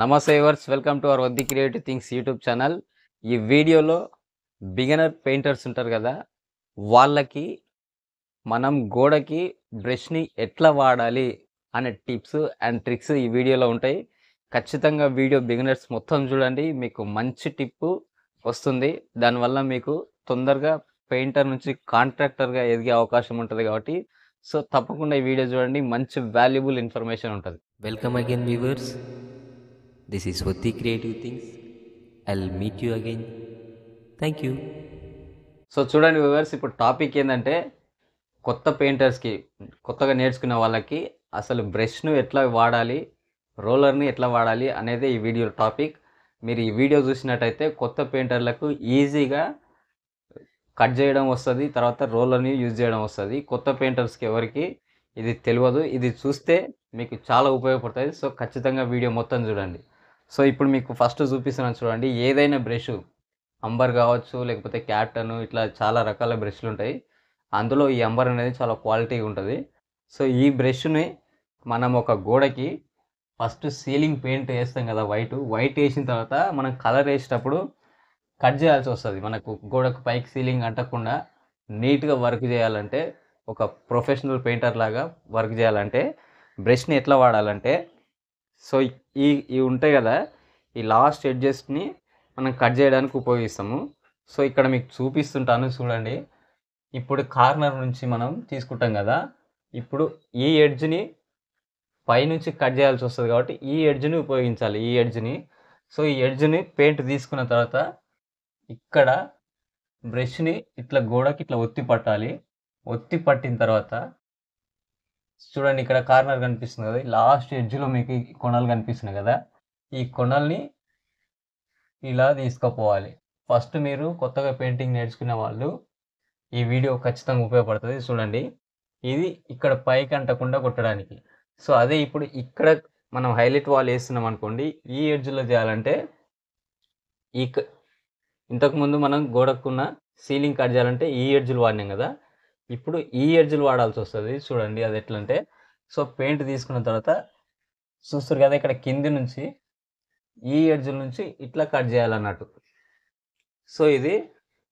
నమస్తే viewers welcome to our వద్ది creative things YouTube channel ఈ వీడియోలో బిగినర్ పెయింటర్స్ ఉంటారు కదా వాళ్ళకి మనం గోడకి బ్రష్ని ఎట్లా వాడాలి అనే టిప్స్ అండ్ ట్రిక్స్ ఈ వీడియోలో ఉంటాయి ఖచ్చితంగా వీడియో బిగినర్స్ మొత్తం చూడండి మీకు మంచి టిప్పు వస్తుంది దానివల్ల మీకు తొందరగా పెయింటర్ నుంచి కాంట్రాక్టర్గా ఎదిగే అవకాశం ఉంటుంది కాబట్టి సో తప్పకుండా ఈ వీడియో చూడండి మంచి వాల్యుబుల్ ఇన్ఫర్మేషన్ ఉంటుంది welcome again viewers this is Swati creative things I meet you again thank you so చూడండి వివర్స్ ఇప్పుడు టాపిక్ ఏంటంటే కొత్త పెయింటర్స్కి కొత్తగా నేర్చుకున్న వాళ్ళకి అసలు బ్రష్ను ఎట్లా వాడాలి రోలర్ని ఎట్లా వాడాలి అనేది ఈ వీడియో టాపిక్ మీరు ఈ వీడియో చూసినట్టయితే కొత్త పెయింటర్లకు ఈజీగా కట్ చేయడం వస్తుంది తర్వాత రోలర్ని యూజ్ చేయడం వస్తుంది కొత్త పెయింటర్స్కి ఎవరికి ఇది తెలియదు ఇది చూస్తే మీకు చాలా ఉపయోగపడుతుంది సో ఖచ్చితంగా వీడియో మొత్తం చూడండి సో ఇప్పుడు మీకు ఫస్ట్ చూపిస్తున్నాను చూడండి ఏదైనా బ్రష్ అంబర్ కావచ్చు లేకపోతే క్యాప్టన్ ఇట్లా చాలా రకాల బ్రష్లు ఉంటాయి అందులో ఈ అంబర్ అనేది చాలా క్వాలిటీగా ఉంటుంది సో ఈ బ్రష్ని మనం ఒక గోడకి ఫస్ట్ సీలింగ్ పెయింట్ వేస్తాం కదా వైట్ వైట్ వేసిన తర్వాత మనం కలర్ వేసేటప్పుడు కట్ చేయాల్సి వస్తుంది మనకు గోడకు పైకి సీలింగ్ అంటకుండా నీట్గా వర్క్ చేయాలంటే ఒక ప్రొఫెషనల్ పెయింటర్ లాగా వర్క్ చేయాలంటే బ్రష్ని ఎట్లా వాడాలంటే సో ఈ ఇవి ఉంటాయి కదా ఈ లాస్ట్ ఎడ్జెస్ట్ని మనం కట్ చేయడానికి ఉపయోగిస్తాము సో ఇక్కడ మీకు చూపిస్తుంటాను చూడండి ఇప్పుడు కార్నర్ నుంచి మనం తీసుకుంటాం కదా ఇప్పుడు ఈ ఎడ్జ్ని పైనుంచి కట్ చేయాల్సి వస్తుంది కాబట్టి ఈ ఎడ్జ్ని ఉపయోగించాలి ఈ ఎడ్జ్ని సో ఈ ఎడ్జ్ని పెయింట్ తీసుకున్న తర్వాత ఇక్కడ బ్రష్ని ఇట్లా గోడకి ఇట్లా ఒత్తి పట్టాలి ఒత్తి పట్టిన తర్వాత చూడండి ఇక్కడ కార్నర్ కనిపిస్తుంది కదా లాస్ట్ ఎడ్జ్లో మీకు కొనలు కనిపిస్తున్నాయి కదా ఈ కొనల్ని ఇలా తీసుకుపోవాలి ఫస్ట్ మీరు కొత్తగా పెయింటింగ్ నేర్చుకునే వాళ్ళు ఈ వీడియో ఖచ్చితంగా ఉపయోగపడుతుంది చూడండి ఇది ఇక్కడ పైకి అంటకుండా కొట్టడానికి సో అదే ఇప్పుడు ఇక్కడ మనం హైలైట్ వాల్ వేస్తున్నాం అనుకోండి ఈ ఎడ్జ్లో చేయాలంటే ఈ ఇంతకుముందు మనం గోడకున్న సీలింగ్ కట్ చేయాలంటే ఈ ఎడ్జ్లు వాడినాం కదా ఇప్పుడు ఈ ఎడ్జ్లు వాడాల్సి వస్తుంది చూడండి అది ఎట్లంటే సో పెయింట్ తీసుకున్న తర్వాత చూస్తారు కదా ఇక్కడ కింది నుంచి ఈ ఎడ్జ్ల నుంచి ఇట్లా కట్ చేయాలన్నట్టు సో ఇది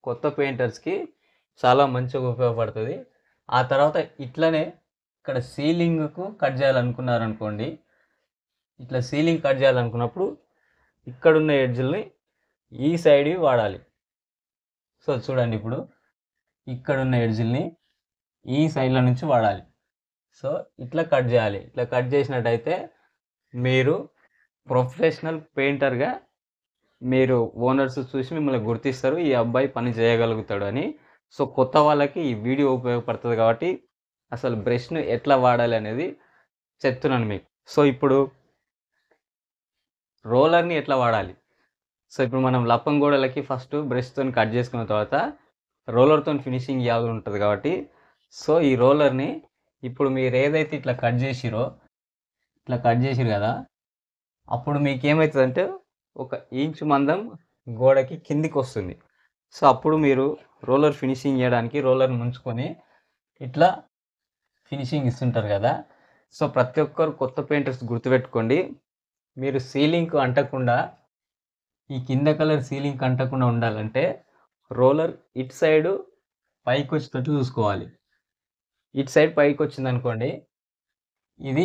కొత్త పెయింటర్స్కి చాలా మంచిగా ఉపయోగపడుతుంది ఆ తర్వాత ఇట్లనే ఇక్కడ సీలింగ్కు కట్ చేయాలనుకున్నారనుకోండి ఇట్లా సీలింగ్ కట్ చేయాలనుకున్నప్పుడు ఇక్కడున్న ఎడ్జ్ని ఈ సైడ్ వాడాలి సో చూడండి ఇప్పుడు ఇక్కడున్న ఎడ్జ్ని ఈ సైడ్ల నుంచి వాడాలి సో ఇట్లా కట్ చేయాలి ఇట్లా కట్ చేసినట్టయితే మీరు ప్రొఫెషనల్ పెయింటర్గా మీరు ఓనర్స్ చూసి మిమ్మల్ని గుర్తిస్తారు ఈ అబ్బాయి పని చేయగలుగుతాడు అని సో కొత్త వాళ్ళకి ఈ వీడియో ఉపయోగపడుతుంది కాబట్టి అసలు బ్రష్ను ఎట్లా వాడాలి అనేది చెప్తున్నాను మీకు సో ఇప్పుడు రోలర్ని ఎట్లా వాడాలి సో ఇప్పుడు మనం లప్పంగోడలకి ఫస్ట్ బ్రష్తో కట్ చేసుకున్న తర్వాత రోలర్తో ఫినిషింగ్ ఇవ్వాలి ఉంటుంది కాబట్టి సో ఈ రోలర్ని ఇప్పుడు మీరు ఏదైతే ఇట్లా కట్ చేసిరో ఇట్లా కట్ చేసిరు కదా అప్పుడు మీకు ఏమవుతుందంటే ఒక ఇంచు మందం గోడకి కిందికి వస్తుంది సో అప్పుడు మీరు రోలర్ ఫినిషింగ్ చేయడానికి రోలర్ ముంచుకొని ఇట్లా ఫినిషింగ్ ఇస్తుంటారు కదా సో ప్రతి ఒక్కరు కొత్త పెయింటర్స్ గుర్తుపెట్టుకోండి మీరు సీలింగ్కు అంటకుండా ఈ కింద కలర్ సీలింగ్కి అంటకుండా ఉండాలంటే రోలర్ ఇటు సైడు పైకి వచ్చినట్టు చూసుకోవాలి ఇటు సైడ్ పైకి వచ్చింది అనుకోండి ఇది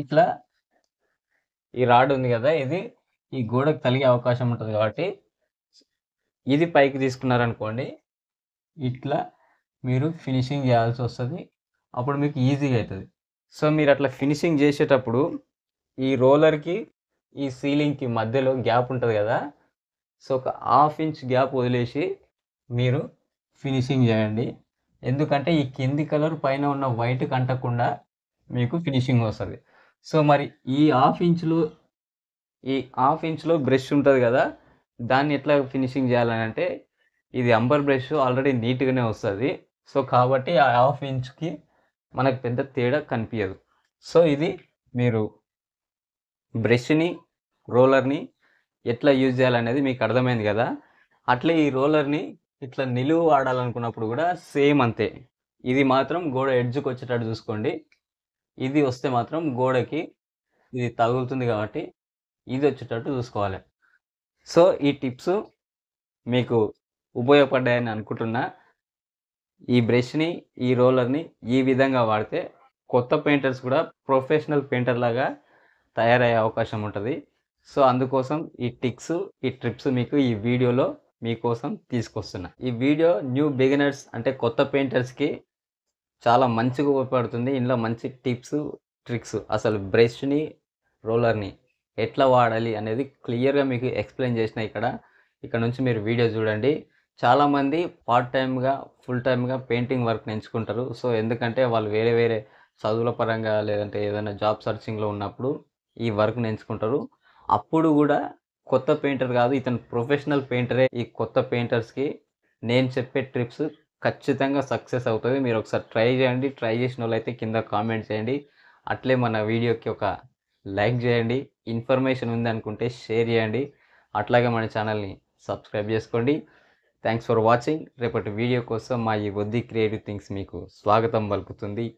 ఇట్లా ఈ రాడ్ ఉంది కదా ఇది ఈ గోడకు తలిగే అవకాశం ఉంటుంది కాబట్టి ఇది పైకి తీసుకున్నారనుకోండి ఇట్లా మీరు ఫినిషింగ్ చేయాల్సి వస్తుంది అప్పుడు మీకు ఈజీగా అవుతుంది సో మీరు అట్లా ఫినిషింగ్ చేసేటప్పుడు ఈ రోలర్కి ఈ సీలింగ్కి మధ్యలో గ్యాప్ ఉంటుంది కదా సో ఒక హాఫ్ ఇంచ్ గ్యాప్ వదిలేసి మీరు ఫినిషింగ్ చేయండి ఎందుకంటే ఈ కింది కలర్ పైన ఉన్న వైట్ కంటకుండా మీకు ఫినిషింగ్ వస్తుంది సో మరి ఈ హాఫ్ ఇంచ్లో ఈ హాఫ్ ఇంచ్లో బ్రష్ ఉంటుంది కదా దాన్ని ఎట్లా ఫినిషింగ్ చేయాలని అంటే ఇది అంబర్ బ్రష్ ఆల్రెడీ నీట్గానే వస్తుంది సో కాబట్టి ఆ హాఫ్ ఇంచ్కి మనకు పెద్ద తేడా కనిపించదు సో ఇది మీరు బ్రష్ని రోలర్ని ఎట్లా యూజ్ చేయాలనేది మీకు అర్థమైంది కదా అట్లే ఈ రోలర్ని ఇట్లా నిలువు వాడాలనుకున్నప్పుడు కూడా సేమ్ అంతే ఇది మాత్రం గోడ ఎడ్జ్కి వచ్చేటట్టు చూసుకోండి ఇది వస్తే మాత్రం గోడకి ఇది తగులుతుంది కాబట్టి ఇది వచ్చేటట్టు చూసుకోవాలి సో ఈ టిప్స్ మీకు ఉపయోగపడ్డాయని అనుకుంటున్నా ఈ బ్రష్ని ఈ రోలర్ని ఈ విధంగా వాడితే కొత్త పెయింటర్స్ కూడా ప్రొఫెషనల్ పెయింటర్ లాగా తయారయ్యే అవకాశం ఉంటుంది సో అందుకోసం ఈ టిక్స్ ఈ ట్రిప్స్ మీకు ఈ వీడియోలో మీకోసం తీసుకొస్తున్నా ఈ వీడియో న్యూ బిగినర్స్ అంటే కొత్త పెయింటర్స్కి చాలా మంచిగా ఉపయోగపడుతుంది ఇందులో మంచి టిప్స్ ట్రిక్స్ అసలు బ్రష్ని రోలర్ని ఎట్లా వాడాలి అనేది క్లియర్గా మీకు ఎక్స్ప్లెయిన్ చేసిన ఇక్కడ ఇక్కడ నుంచి మీరు వీడియో చూడండి చాలామంది పార్ట్ టైమ్గా ఫుల్ టైమ్గా పెయింటింగ్ వర్క్ ఎంచుకుంటారు సో ఎందుకంటే వాళ్ళు వేరే వేరే చదువుల పరంగా లేదంటే ఏదైనా జాబ్ సర్చింగ్లో ఉన్నప్పుడు ఈ వర్క్ని ఎంచుకుంటారు అప్పుడు కూడా కొత్త పెయింటర్ కాదు ఇతను ప్రొఫెషనల్ పెయింటరే ఈ కొత్త పెయింటర్స్కి నేను చెప్పే ట్రిప్స్ ఖచ్చితంగా సక్సెస్ అవుతుంది మీరు ఒకసారి ట్రై చేయండి ట్రై చేసిన వాళ్ళైతే కింద కామెంట్ చేయండి అట్లే మన వీడియోకి ఒక లైక్ చేయండి ఇన్ఫర్మేషన్ ఉంది అనుకుంటే షేర్ చేయండి అట్లాగే మన ఛానల్ని సబ్స్క్రైబ్ చేసుకోండి థ్యాంక్స్ ఫర్ వాచింగ్ రేపటి వీడియో కోసం మా ఈ వద్ది క్రియేటివ్ థింగ్స్ మీకు స్వాగతం పలుకుతుంది